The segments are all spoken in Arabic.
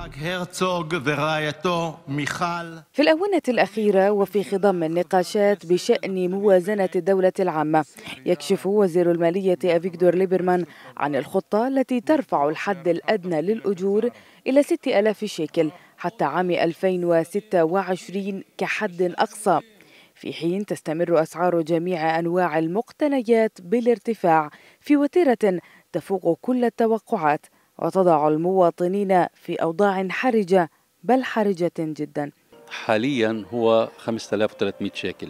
في الآونة الأخيرة وفي خضم النقاشات بشأن موازنة الدولة العامة يكشف وزير المالية أفيكدور ليبرمان عن الخطة التي ترفع الحد الأدنى للأجور إلى 6000 شيكل حتى عام 2026 كحد أقصى في حين تستمر أسعار جميع أنواع المقتنيات بالارتفاع في وتيرة تفوق كل التوقعات وتضع المواطنين في أوضاع حرجة بل حرجة جدا حاليا هو 5300 شيكل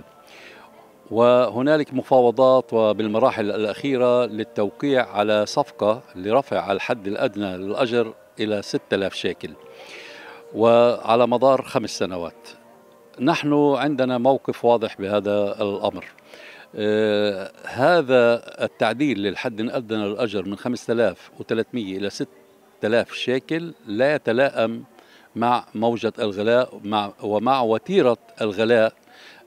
وهنالك مفاوضات وبالمراحل الأخيرة للتوقيع على صفقة لرفع الحد الأدنى للأجر إلى 6000 شيكل وعلى مدار خمس سنوات نحن عندنا موقف واضح بهذا الأمر آه، هذا التعديل للحد الأدنى للأجر من 5300 إلى 6000 شيكل لا يتلائم مع موجة الغلاء ومع وتيرة الغلاء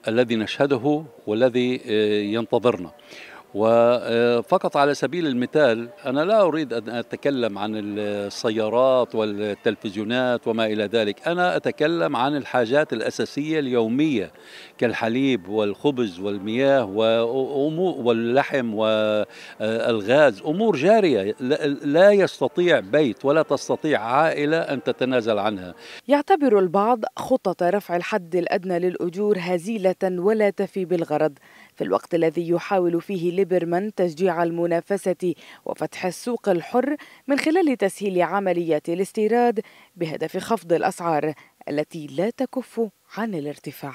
الذي نشهده والذي آه، ينتظرنا وفقط على سبيل المثال أنا لا أريد أن أتكلم عن السيارات والتلفزيونات وما إلى ذلك أنا أتكلم عن الحاجات الأساسية اليومية كالحليب والخبز والمياه واللحم والغاز أمور جارية لا يستطيع بيت ولا تستطيع عائلة أن تتنازل عنها يعتبر البعض خطط رفع الحد الأدنى للأجور هزيلة ولا تفي بالغرض في الوقت الذي يحاول فيه ليبرمان تشجيع المنافسة وفتح السوق الحر من خلال تسهيل عمليات الاستيراد بهدف خفض الأسعار التي لا تكف عن الارتفاع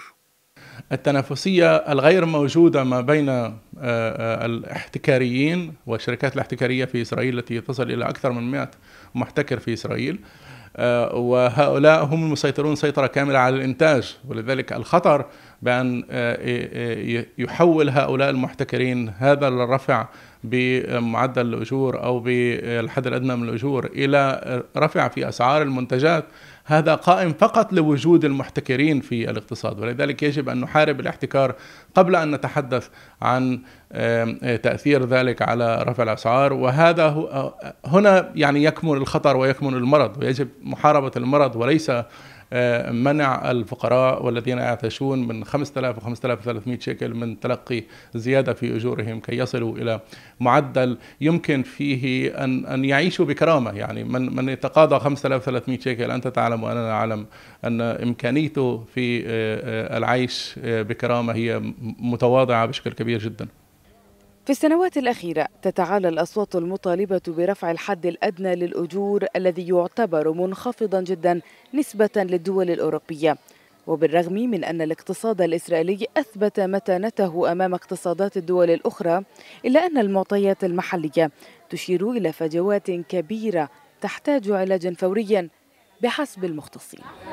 التنافسية الغير موجودة ما بين آه، آه، الاحتكاريين والشركات الاحتكارية في إسرائيل التي تصل إلى أكثر من 100 محتكر في إسرائيل آه، وهؤلاء هم المسيطرون سيطرة كاملة على الإنتاج ولذلك الخطر بأن آه، يحول هؤلاء المحتكرين هذا الرفع بمعدل الأجور أو بالحد الأدنى من الأجور إلى رفع في أسعار المنتجات هذا قائم فقط لوجود المحتكرين في الاقتصاد ولذلك يجب أن نحارب الاحتكار قبل أن نتحدث عن آه، تاثير ذلك على رفع الاسعار وهذا آه، هنا يعني يكمن الخطر ويكمن المرض ويجب محاربه المرض وليس آه، منع الفقراء والذين يعتشون من 5000 و 5300 شيكل من تلقي زياده في اجورهم كي يصلوا الى معدل يمكن فيه ان ان يعيشوا بكرامه يعني من من يتقاضى 5300 شيكل انت تعلم وانا اعلم ان امكانيته في العيش بكرامه هي متواضعه بشكل كبير جدا. في السنوات الأخيرة تتعالى الأصوات المطالبة برفع الحد الأدنى للأجور الذي يعتبر منخفضا جدا نسبة للدول الأوروبية وبالرغم من أن الاقتصاد الإسرائيلي أثبت متانته أمام اقتصادات الدول الأخرى إلا أن المعطيات المحلية تشير إلى فجوات كبيرة تحتاج علاجا فوريا بحسب المختصين